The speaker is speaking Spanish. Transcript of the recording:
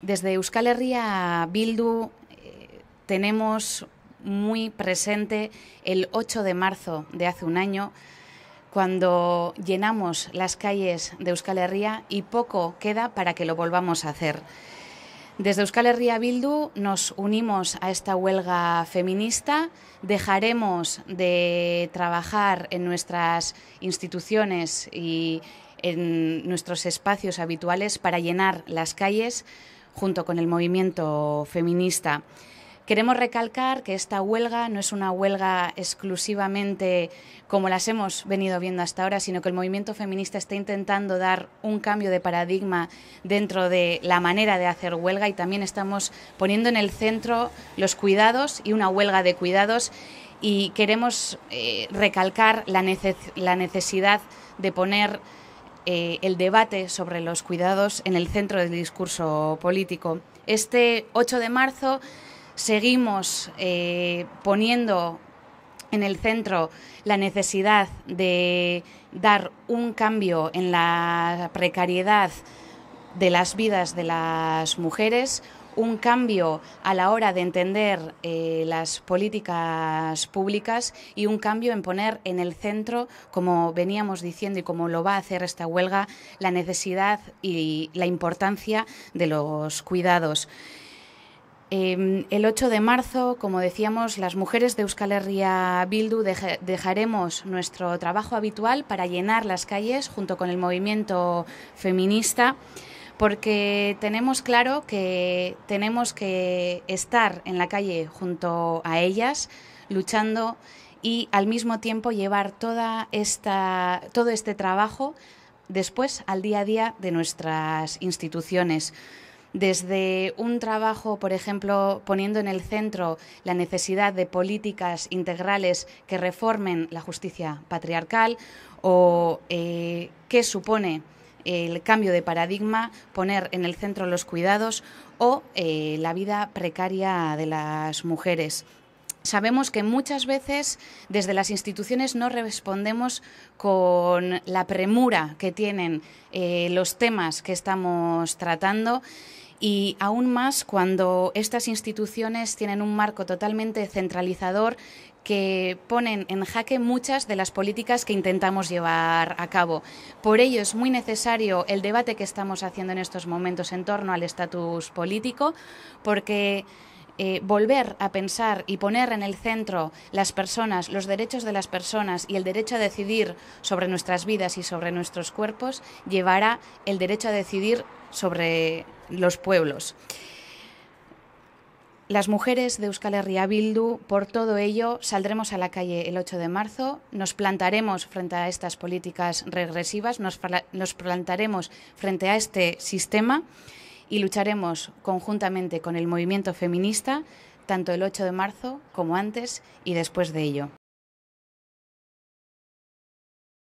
Desde Euskal Herria Bildu eh, tenemos muy presente el 8 de marzo de hace un año, cuando llenamos las calles de Euskal Herria y poco queda para que lo volvamos a hacer. Desde Euskal Herria Bildu nos unimos a esta huelga feminista, dejaremos de trabajar en nuestras instituciones y en nuestros espacios habituales para llenar las calles junto con el movimiento feminista. Queremos recalcar que esta huelga no es una huelga exclusivamente como las hemos venido viendo hasta ahora, sino que el movimiento feminista está intentando dar un cambio de paradigma dentro de la manera de hacer huelga y también estamos poniendo en el centro los cuidados y una huelga de cuidados y queremos eh, recalcar la necesidad de poner eh, el debate sobre los cuidados en el centro del discurso político. Este 8 de marzo seguimos eh, poniendo en el centro la necesidad de dar un cambio en la precariedad de las vidas de las mujeres, un cambio a la hora de entender eh, las políticas públicas y un cambio en poner en el centro, como veníamos diciendo y como lo va a hacer esta huelga, la necesidad y la importancia de los cuidados. Em, el 8 de marzo, como decíamos, las mujeres de Euskal Herria Bildu dejaremos nuestro trabajo habitual para llenar las calles junto con el movimiento feminista porque tenemos claro que tenemos que estar en la calle junto a ellas, luchando y al mismo tiempo llevar toda esta, todo este trabajo después al día a día de nuestras instituciones. Desde un trabajo, por ejemplo, poniendo en el centro la necesidad de políticas integrales que reformen la justicia patriarcal o eh, qué supone el cambio de paradigma, poner en el centro los cuidados o eh, la vida precaria de las mujeres. Sabemos que muchas veces desde las instituciones no respondemos con la premura que tienen eh, los temas que estamos tratando y aún más cuando estas instituciones tienen un marco totalmente centralizador que ponen en jaque muchas de las políticas que intentamos llevar a cabo. Por ello es muy necesario el debate que estamos haciendo en estos momentos en torno al estatus político, porque eh, volver a pensar y poner en el centro las personas, los derechos de las personas y el derecho a decidir sobre nuestras vidas y sobre nuestros cuerpos llevará el derecho a decidir sobre los pueblos. Las mujeres de Euskal Herria Bildu, por todo ello, saldremos a la calle el 8 de marzo, nos plantaremos frente a estas políticas regresivas, nos, nos plantaremos frente a este sistema y lucharemos conjuntamente con el movimiento feminista, tanto el 8 de marzo como antes y después de ello.